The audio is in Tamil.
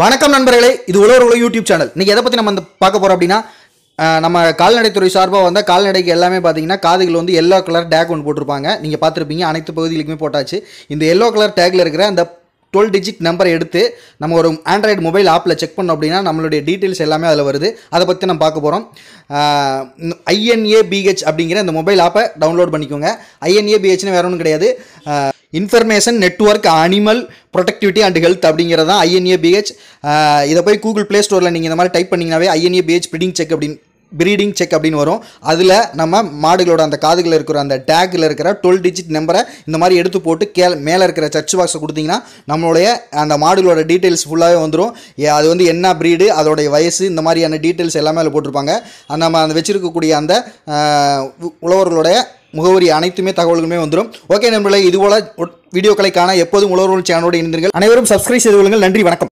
வணக்கம் நண்பர்களே இது உலக யூடியூப் சேனல் நீங்க எதை பற்றி நம்ம வந்து பார்க்க போகிறோம் அப்படின்னா நம்ம கால்நடைத்துறை சார்பாக வந்தால் கால்நடைக்கு எல்லாமே பார்த்தீங்கன்னா காதுகள் வந்து எல்லோ கலர் டேக் ஒன்று போட்டிருப்பாங்க நீங்கள் பார்த்துருப்பீங்க அனைத்து பகுதிகளுக்குமே போட்டாச்சு இந்த எல்லோ கலர் டேக்ல இருக்கிற அந்த டுவெல் டிஜிட் நம்பரை எடுத்து நம்ம ஒரு ஆண்ட்ராய்டு மொபைல் ஆப்பில் செக் பண்ணோம் அப்படின்னா நம்மளுடைய டீட்டெயில்ஸ் எல்லாமே அதில் வருது அதை பற்றி நம்ம பார்க்க போகிறோம் ஐஎன்ஏ பிஹெச் அப்படிங்கிற இந்த மொபைல் ஆப்பை டவுன்லோட் பண்ணிக்கோங்க ஐஎன்ஏ பிஹெச்னு வேறு ஒன்றும் கிடையாது information network animal productivity and health அப்படிங்கிறது தான் ஐஎன்ஏ பிஹெச் இதை போய் கூகுள் ப்ளே ஸ்டோரில் நீங்கள் இந்த மாதிரி டைப் பண்ணிங்கனாவே ஐஎன்ஏ பிஹெச் பிடிங் செக் அப்படின்னு ப்ரீடிங் செக் அப்படின்னு வரும் அதில் நம்ம மாடுகளோட அந்த காதுகளில் இருக்கிற அந்த டேக்கில் இருக்கிற டுவெல் டிஜிட் நம்பரை இந்த மாதிரி எடுத்து போட்டு கே மேலே இருக்கிற சர்ச் பாக்ஸை கொடுத்தீங்கன்னா நம்மளுடைய அந்த மாடுகளோட டீட்டெயில்ஸ் ஃபுல்லாகவே வந்துடும் அது வந்து என்ன ப்ரீடு அதோடைய வயசு இந்த மாதிரியான டீட்டெயில்ஸ் எல்லாமே அதில் போட்டிருப்பாங்க நம்ம அந்த வச்சுருக்கக்கூடிய அந்த உழவர்களுடைய முகவரி அனைத்துமே தகவல்களுமே வந்துடும் ஓகே நண்பர்களே இதுபோல் வீடியோக்களை காண எப்போதும் உழவர்கள் சேனலோடு இணைந்திருங்கள் அனைவரும் சப்ஸ்கிரைப் செய்து கொள்ளுங்கள் நன்றி வணக்கம்